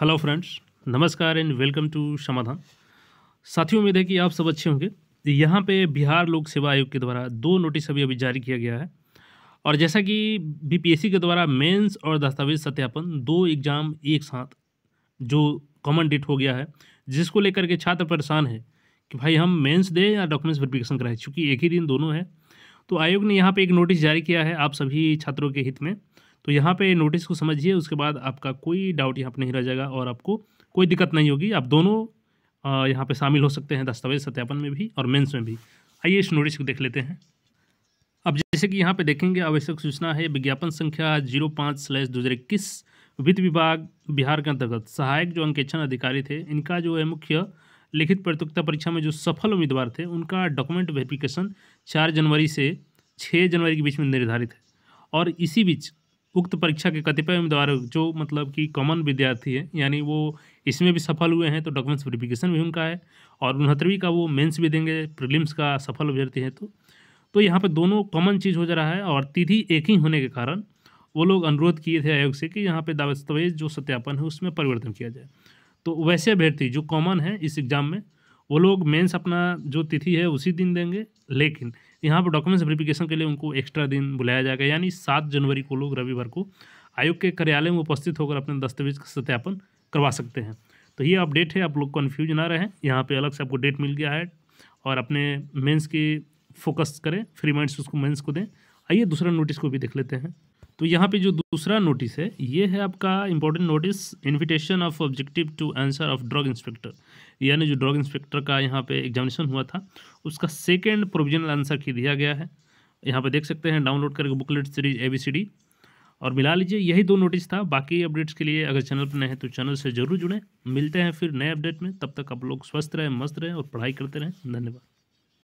hello friends नमस्कार and welcome to Samadhan साथियों उम्मीद है कि आप सब अच्छे होंगे यहाँ पे बिहार लोक सेवा आयोग के द्वारा दो नोटिस अभी अभी जारी किया गया है और जैसा कि बीपीएससी के द्वारा मेंस और दस्तावेज सत्यापन दो एग्ज़ाम एक साथ जो कॉमन डेट हो गया है जिसको लेकर के छात्र परेशान है कि भाई हम मेंस दें या डॉक्यूमेंट्स वेरिफिकेशन कराएं चूँकि एक ही दिन दोनों है तो आयोग ने यहाँ पर एक नोटिस जारी किया है आप सभी छात्रों के हित में तो यहाँ पे नोटिस को समझिए उसके बाद आपका कोई डाउट यहाँ पर नहीं रह जाएगा और आपको कोई दिक्कत नहीं होगी आप दोनों यहाँ पर शामिल हो सकते हैं दस्तावेज सत्यापन में भी और मेन्स में भी आइए इस नोटिस को देख लेते हैं अब जैसे कि यहाँ पे देखेंगे आवश्यक सूचना है विज्ञापन संख्या जीरो पाँच स्लैश दो इक्कीस वित्त विभाग बिहार के अंतर्गत सहायक जो अंकेक्षण अधिकारी थे इनका जो है मुख्य लिखित प्रतियोगिता परीक्षा में जो सफल उम्मीदवार थे उनका डॉक्यूमेंट वेरिफिकेशन चार जनवरी से छः जनवरी के बीच में निर्धारित है और इसी बीच उक्त परीक्षा के कतिपय उम्मीदवार जो मतलब कि कॉमन विद्यार्थी है यानी वो इसमें भी सफल हुए हैं तो डॉक्यूमेंट्स वेरिफिकेशन भी उनका है और उनहत्तरवीं का वो मेंस भी देंगे प्रीलिम्स का सफल अभ्यर्थी है तो तो यहाँ पर दोनों कॉमन चीज़ हो जा रहा है और तिथि एक ही होने के कारण वो लोग अनुरोध किए थे आयोग से कि यहाँ पर दस्तावेज जो सत्यापन है उसमें परिवर्तन किया जाए तो वैसे अभ्यर्थी जो कॉमन है इस एग्ज़ाम में वो लोग मेन्स अपना जो तिथि है उसी दिन देंगे लेकिन यहाँ पर डॉक्यूमेंट्स वेरिफिकेशन के लिए उनको एक्स्ट्रा दिन बुलाया जाएगा यानी सात जनवरी को लोग रविवार को आयोग के कार्यालय में उपस्थित होकर अपने दस्तावेज का सत्यापन करवा सकते हैं तो ये अपडेट है आप लोग कन्फ्यूज ना रहें यहाँ पे अलग से आपको डेट मिल गया है और अपने मेंस की फोकस करें फ्री माइंड्स उसको मेंस को दें आइए दूसरा नोटिस को भी देख लेते हैं तो यहाँ पे जो दूसरा नोटिस है ये है आपका important notice invitation of objective to answer of drug inspector यानी जो ड्रग इंस्पेक्टर का यहाँ पे एग्जामिनेशन हुआ था उसका सेकेंड प्रोविजनल आंसर की दिया गया है यहाँ पे देख सकते हैं डाउनलोड करके booklet series A B C D और मिला लीजिए यही दो नोटिस था बाकी अपडेट्स के लिए अगर चैनल पर नए हैं तो चैनल से जरूर जुड़ें मिलते हैं फिर नए अपडेट में तब तक आप लोग स्वस्थ रहें मस्त रहें और पढ़ाई करते रहें धन्यवाद